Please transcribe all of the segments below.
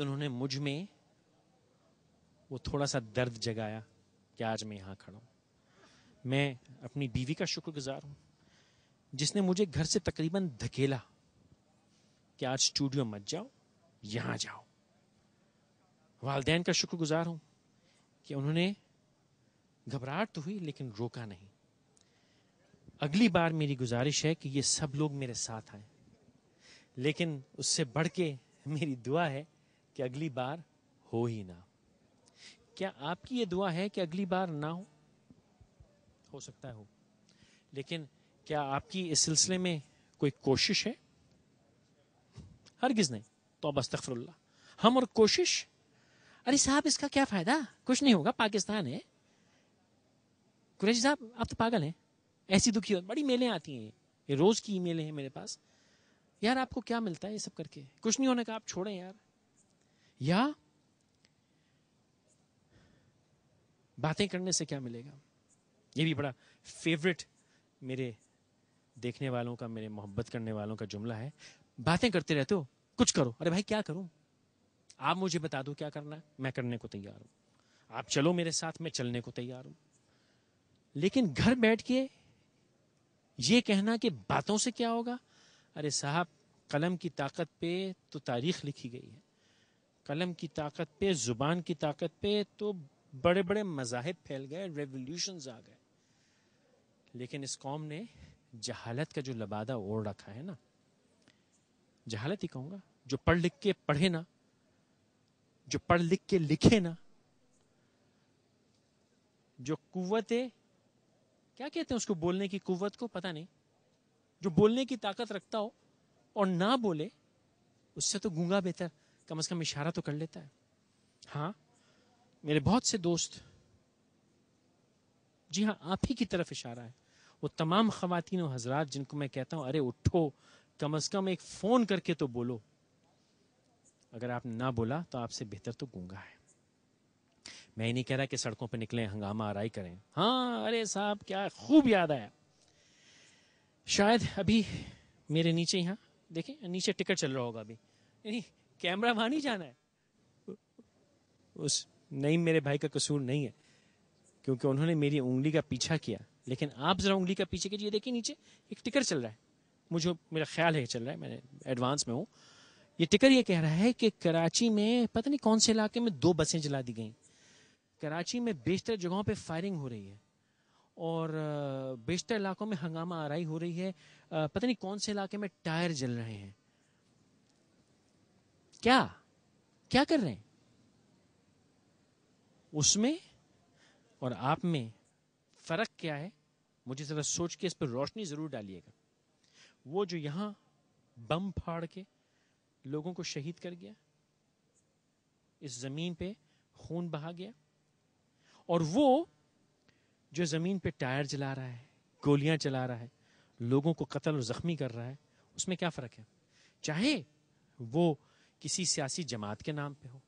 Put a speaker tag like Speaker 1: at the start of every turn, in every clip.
Speaker 1: उन्होंने मुझ में वो थोड़ा सा दर्द जगाया कि आज मैं यहाँ खड़ा मैं अपनी बीवी का शुक्रगुजार हूँ जिसने मुझे घर से तकरीबन धकेला कि आज स्टूडियो मत जाओ यहाँ जाओ वालदेन का शुक्रगुजार हूँ कि उन्होंने घबराहट तो हुई लेकिन रोका नहीं अगली बार मेरी गुजारिश है कि ये सब लोग मेरे साथ आए लेकिन उससे बढ़ के मेरी दुआ है कि अगली बार हो ही ना क्या आपकी ये दुआ है कि अगली बार ना हो हो सकता है हो लेकिन क्या आपकी इस सिलसिले में कोई कोशिश है हरगिज नहीं तो अब अस्तफरल्ला हम और कोशिश अरे साहब इसका क्या फायदा कुछ नहीं होगा पाकिस्तान है कुरैशी साहब आप तो पागल हैं ऐसी दुखी हो बड़ी मेलें आती हैं ये रोज की ईमेलें हैं मेरे पास यार आपको क्या मिलता है ये सब करके कुछ नहीं होने का आप छोड़ें यार या बातें करने से क्या मिलेगा ये भी बड़ा फेवरेट मेरे देखने वालों का मेरे मोहब्बत करने वालों का जुमला है बातें करते रहते हो कुछ करो अरे भाई क्या करूं आप मुझे बता दो क्या करना है मैं करने को तैयार हूं आप चलो मेरे साथ मैं चलने को तैयार हूं लेकिन घर बैठ के ये कहना कि बातों से क्या होगा अरे साहब कलम की ताकत पे तो तारीख लिखी गई है कलम की ताकत पे ज़ुबान की ताकत पे तो बड़े बड़े मजाहब फैल गए रेवोल्यूशंस आ गए लेकिन इस कौम ने जहालत का जो लबादा ओढ़ रखा है ना जहालत ही कहूंगा जो पढ़ लिख के पढ़े ना जो पढ़ लिख के लिखे ना जो कुत क्या कहते हैं उसको बोलने की कुत को पता नहीं जो बोलने की ताकत रखता हो और ना बोले उससे तो गूंगा बेहतर कम से कम इशारा तो कर लेता है हाँ मेरे बहुत से दोस्त जी हाँ आप ही की तरफ इशारा है वो तमाम खातिन और हजरात जिनको मैं कहता हूँ अरे उठो कम अज कम एक फ़ोन करके तो बोलो अगर आपने ना बोला तो आपसे बेहतर तो गूंगा है मैं ही नहीं कह रहा कि सड़कों पर निकले हंगामा आराई करें हाँ अरे साहब क्या खूब याद आया शायद अभी मेरे नीचे यहाँ देखें नीचे टिकट चल रहा होगा अभी कैमरा वहां नहीं जाना है उस नहीं मेरे भाई का कसूर नहीं है क्योंकि उन्होंने मेरी उंगली का पीछा किया लेकिन आप जरा उंगली का पीछे कीजिए देखिए नीचे एक टिकर चल रहा है मुझे मेरा ख्याल है चल रहा है मैंने एडवांस में हूँ ये टिकर ये कह रहा है कि कराची में पता नहीं कौन से इलाके में दो बसें जला दी गई कराची में बेशतर जगहों पर फायरिंग हो रही है और बेशतर इलाकों में हंगामा आरई हो रही है पता नहीं कौन से इलाके में टायर जल रहे हैं क्या क्या कर रहे हैं उसमें और आप में फर्क क्या है मुझे जरा सोच के इस पर रोशनी जरूर डालिएगा वो जो यहां बम फाड़ के लोगों को शहीद कर गया इस जमीन पे खून बहा गया और वो जो जमीन पे टायर जला रहा है गोलियां चला रहा है लोगों को कत्ल और जख्मी कर रहा है उसमें क्या फर्क है चाहे वो किसी सियासी जमात के नाम पे हो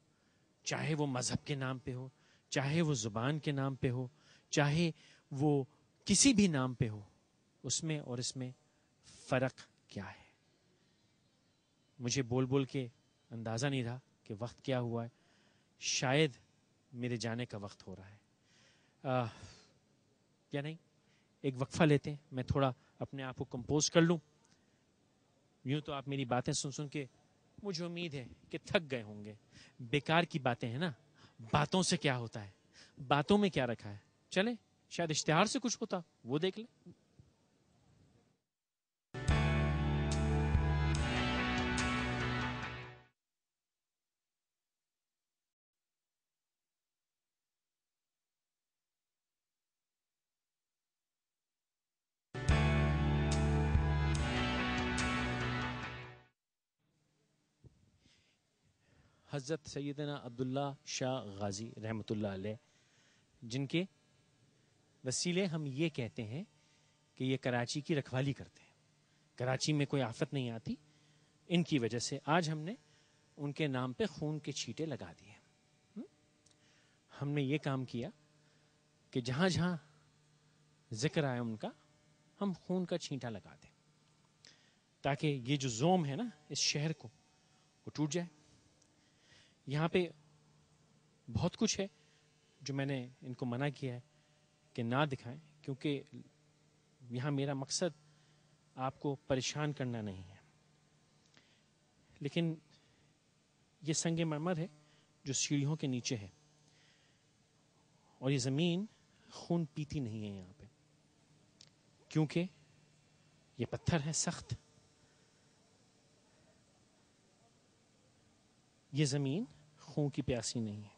Speaker 1: चाहे वो मज़हब के नाम पे हो चाहे वो ज़ुबान के नाम पे हो चाहे वो किसी भी नाम पे हो उसमें और इसमें फ़र्क क्या है मुझे बोल बोल के अंदाज़ा नहीं था कि वक्त क्या हुआ है शायद मेरे जाने का वक्त हो रहा है आ, नहीं एक वक्फ़ा लेते हैं मैं थोड़ा अपने आप को कंपोज कर लूँ यूँ तो आप मेरी बातें सुन सुन के मुझे उम्मीद है कि थक गए होंगे बेकार की बातें हैं ना बातों से क्या होता है बातों में क्या रखा है चले शायद इश्तेहार से कुछ होता वो देख ले हज़रत सैदना अब्दुल्ला शाह गाज़ी रहमत जिनके वसीले हम ये कहते हैं कि ये कराची की रखवाली करते हैं कराची में कोई आफत नहीं आती इनकी वजह से आज हमने उनके नाम पे खून के छींटे लगा दिए हम्म? हमने ये काम किया कि जहाँ जहाँ जिक्र आए उनका हम खून का छींटा लगा दें ताकि ये जो जोम है ना इस शहर को वो टूट जाए यहाँ पे बहुत कुछ है जो मैंने इनको मना किया है कि ना दिखाएं क्योंकि यहाँ मेरा मकसद आपको परेशान करना नहीं है लेकिन ये संग मरमर है जो सीढ़ियों के नीचे है और ये ज़मीन खून पीती नहीं है यहाँ पे क्योंकि ये पत्थर है सख्त ये ज़मीन खून की प्यासी नहीं है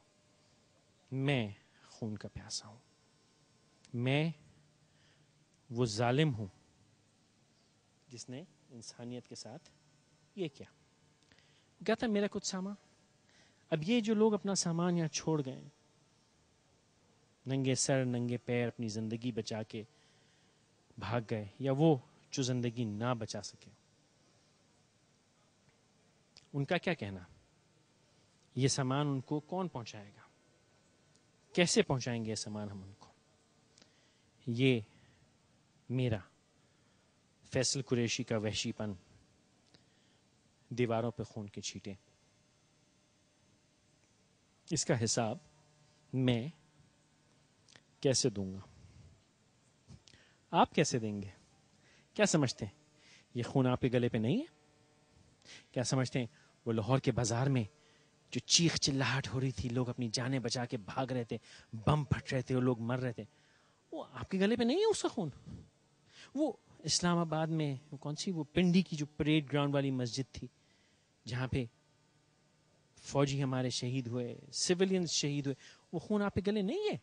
Speaker 1: मैं खून का प्यासा हूं मैं वो जालिम हूं जिसने इंसानियत के साथ ये किया क्या था मेरा कुछ सामान अब ये जो लोग अपना सामान यहाँ छोड़ गए नंगे सर नंगे पैर अपनी ज़िंदगी बचा के भाग गए या वो जो ज़िंदगी ना बचा सके उनका क्या कहना ये सामान उनको कौन पहुंचाएगा कैसे पहुंचाएंगे ये सामान हम उनको ये मेरा फैसल कुरैशी का वहशीपन दीवारों पर खून के छीटे इसका हिसाब मैं कैसे दूंगा आप कैसे देंगे क्या समझते हैं ये खून आपके गले पे नहीं है क्या समझते हैं वो लाहौर के बाजार में जो चीख चिल्लाहट हो रही थी लोग अपनी जानें बचा के भाग रहे थे बम फट रहे थे और लोग मर रहे थे वो आपके गले पे नहीं है उसका खून वो इस्लामाबाद में कौन सी वो पिंडी की जो परेड ग्राउंड वाली मस्जिद थी जहाँ पे फौजी हमारे शहीद हुए सिविलियंस शहीद हुए वो खून आपके गले नहीं है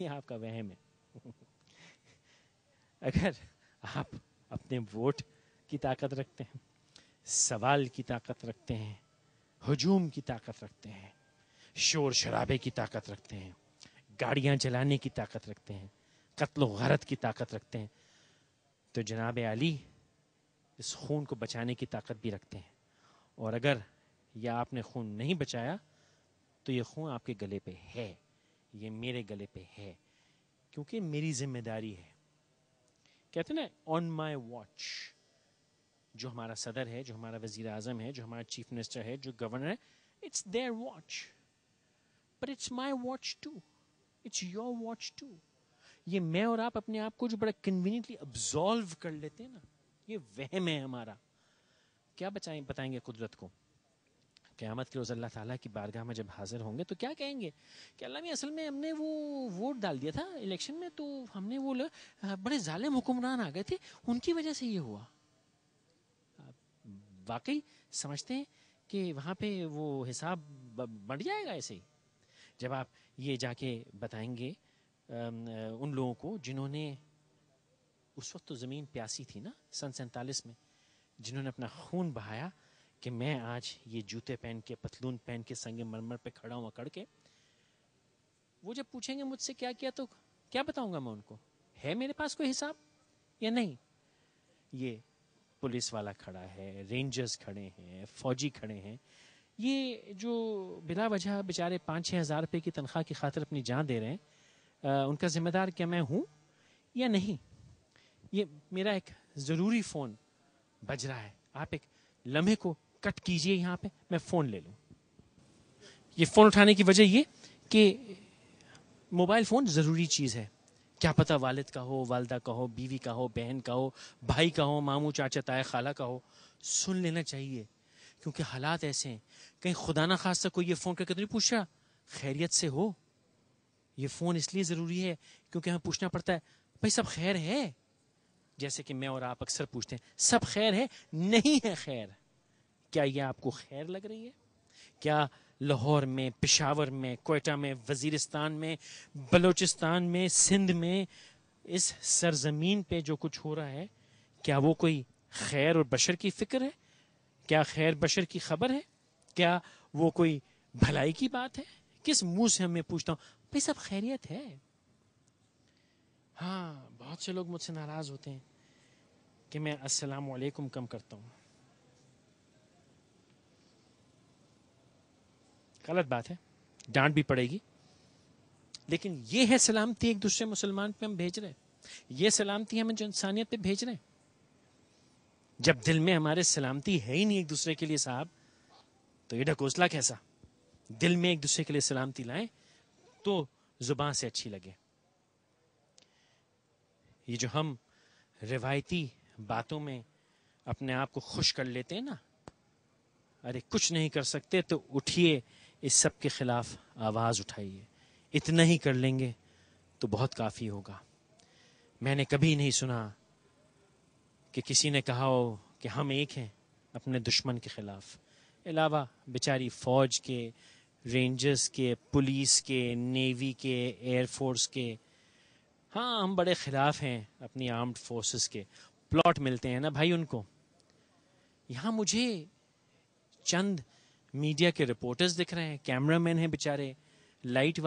Speaker 1: ये आपका वहम है अगर आप अपने वोट की ताकत रखते हैं सवाल की ताकत रखते हैं हजूम की ताकत रखते हैं शोर शराबे की ताकत रखते हैं गाड़ियां जलाने की ताकत रखते हैं कत्ल गरत की ताकत रखते हैं तो जनाब अली इस खून को बचाने की ताकत भी रखते हैं और अगर यह आपने खून नहीं बचाया तो ये खून आपके गले पे है ये मेरे गले पे है क्योंकि मेरी जिम्मेदारी है कहते ना ऑन माई वॉच जो हमारा सदर है जो हमारा वजीर आजम है जो हमारा चीफ मिनिस्टर है जो गवर्नर है इट्स देयर वॉच पर it's my watch too it's your watch too ये मैं और आप अपने आप को जो बड़ा कन्वीनियंटली अब्जॉल्व कर लेते हैं ना ये वहम है हमारा क्या बचाए बताएंगे कुदरत को क़्यामत के रोज़ अल्लाह ताला की बारगाह में जब हाज़िर होंगे तो क्या कहेंगे कि अल्लाह असल में हमने वो वोट डाल दिया था इलेक्शन में तो हमने वो बड़े जालिम हुक्मरान आ गए थे उनकी वजह से ये हुआ वाकई समझते हैं कि वहाँ पे वो हिसाब बढ़ जाएगा ऐसे ही जब आप ये जाके बताएंगे उन लोगों को जिन्होंने उस वक्त तो ज़मीन प्यासी थी ना सन सैंतालीस में जिन्होंने अपना खून बहाया कि मैं आज ये जूते पहन के पतलून पहन के संग मरमर पे खड़ा हूँ अकड़ के वो जब पूछेंगे मुझसे क्या किया तो क्या बताऊंगा मैं उनको है मेरे पास कोई हिसाब या नहीं ये पुलिस वाला खड़ा है रेंजर्स खड़े हैं फौजी खड़े हैं ये जो बिना वजह बेचारे पाँच छः हज़ार रुपये की तनख्वाह की खातर अपनी जान दे रहे हैं आ, उनका ज़िम्मेदार क्या मैं हूँ या नहीं ये मेरा एक ज़रूरी फ़ोन बज रहा है आप एक लम्हे को कट कीजिए यहाँ पे मैं फ़ोन ले लूँ ये फ़ोन उठाने की वजह ये कि मोबाइल फ़ोन ज़रूरी चीज़ है क्या पता वालिद का हो वालदा का हो बीवी का हो बहन का हो भाई का हो मामू चाचा ताया खाला का हो सुन लेना चाहिए क्योंकि हालात ऐसे हैं कहीं खुदा ना खासा कोई ये फ़ोन करके तो नहीं पूछा खैरियत से हो ये फ़ोन इसलिए ज़रूरी है क्योंकि हमें पूछना पड़ता है भाई सब खैर है जैसे कि मैं और आप अक्सर पूछते हैं सब खैर है नहीं है खैर क्या ये आपको खैर लग रही है क्या लाहौर में पेशावर में कोयटा में वजीरस्तान में बलूचिस्तान में सिंध में इस सरजमीन पे जो कुछ हो रहा है क्या वो कोई खैर और बशर की फ़िक्र है क्या खैर बशर की खबर है क्या वो कोई भलाई की बात है किस मुंह से हमें पूछता हूँ भाई सब खैरियत है हाँ बहुत से लोग मुझसे नाराज़ होते हैं कि मैं अस्सलाम वालेकुम कम करता हूँ गलत बात है डांट भी पड़ेगी लेकिन ये है सलामती एक दूसरे मुसलमान पे हम भेज रहे हैं ये सलामती हम जो इंसानियत पे भेज रहे हैं जब दिल में हमारे सलामती है ही नहीं एक दूसरे के लिए साहब तो ये ढकोसला कैसा दिल में एक दूसरे के लिए सलामती लाएं तो जुबान से अच्छी लगे ये जो हम रिवायती बातों में अपने आप को खुश कर लेते हैं ना अरे कुछ नहीं कर सकते तो उठिए इस सब के ख़िलाफ़ आवाज़ उठाइए इतना ही कर लेंगे तो बहुत काफ़ी होगा मैंने कभी नहीं सुना कि किसी ने कहा हो कि हम एक हैं अपने दुश्मन के ख़िलाफ़ अलावा बेचारी फ़ौज के रेंजर्स के पुलिस के नेवी के एयरफोर्स के हाँ हम बड़े ख़िलाफ़ हैं अपनी आर्म्ड फोर्सेस के प्लॉट मिलते हैं ना भाई उनको यहाँ मुझे चंद मीडिया के रिपोर्टर्स दिख रहे हैं कैमरामैन हैं बेचारे लाइट